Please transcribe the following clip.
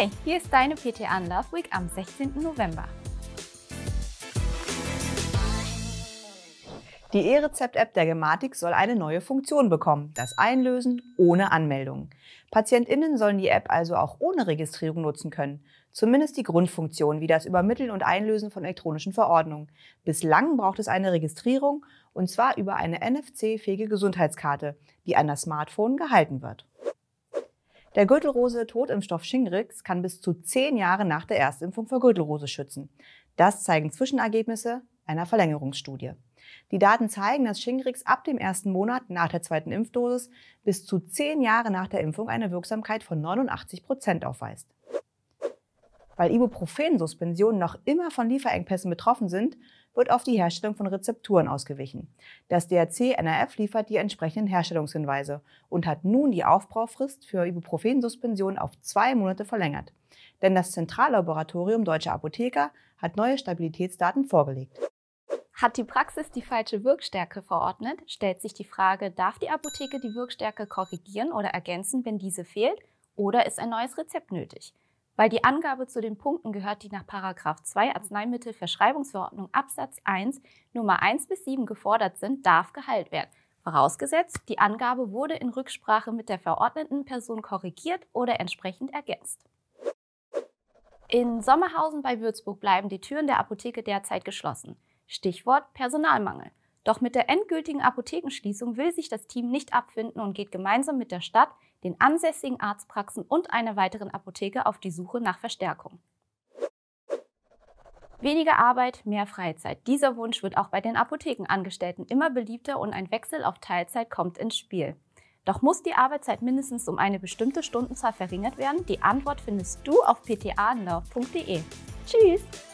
Hi, hier ist deine PTA Love Week am 16. November. Die E-Rezept-App der Gematik soll eine neue Funktion bekommen, das Einlösen ohne Anmeldung. PatientInnen sollen die App also auch ohne Registrierung nutzen können, zumindest die Grundfunktion wie das Übermitteln und Einlösen von elektronischen Verordnungen. Bislang braucht es eine Registrierung, und zwar über eine NFC-fähige Gesundheitskarte, die an das Smartphone gehalten wird. Der Gürtelrose-Totimpfstoff Shingrix kann bis zu zehn Jahre nach der Erstimpfung vor Gürtelrose schützen. Das zeigen Zwischenergebnisse einer Verlängerungsstudie. Die Daten zeigen, dass Shingrix ab dem ersten Monat nach der zweiten Impfdosis bis zu zehn Jahre nach der Impfung eine Wirksamkeit von 89 Prozent aufweist. Weil Ibuprofen-Suspensionen noch immer von Lieferengpässen betroffen sind, wird auf die Herstellung von Rezepturen ausgewichen. Das DRC NRF liefert die entsprechenden Herstellungshinweise und hat nun die Aufbaufrist für Ibuprofen-Suspensionen auf zwei Monate verlängert. Denn das Zentrallaboratorium Deutscher Apotheker hat neue Stabilitätsdaten vorgelegt. Hat die Praxis die falsche Wirkstärke verordnet, stellt sich die Frage, darf die Apotheke die Wirkstärke korrigieren oder ergänzen, wenn diese fehlt, oder ist ein neues Rezept nötig? weil die Angabe zu den Punkten gehört, die nach 2 Arzneimittelverschreibungsverordnung Absatz 1 Nummer 1 bis 7 gefordert sind, darf geheilt werden. Vorausgesetzt, die Angabe wurde in Rücksprache mit der verordneten Person korrigiert oder entsprechend ergänzt. In Sommerhausen bei Würzburg bleiben die Türen der Apotheke derzeit geschlossen. Stichwort Personalmangel. Doch mit der endgültigen Apothekenschließung will sich das Team nicht abfinden und geht gemeinsam mit der Stadt den ansässigen Arztpraxen und einer weiteren Apotheke auf die Suche nach Verstärkung. Weniger Arbeit, mehr Freizeit. Dieser Wunsch wird auch bei den Apothekenangestellten immer beliebter und ein Wechsel auf Teilzeit kommt ins Spiel. Doch muss die Arbeitszeit mindestens um eine bestimmte Stundenzahl verringert werden? Die Antwort findest du auf ptaanlauf.de. Tschüss!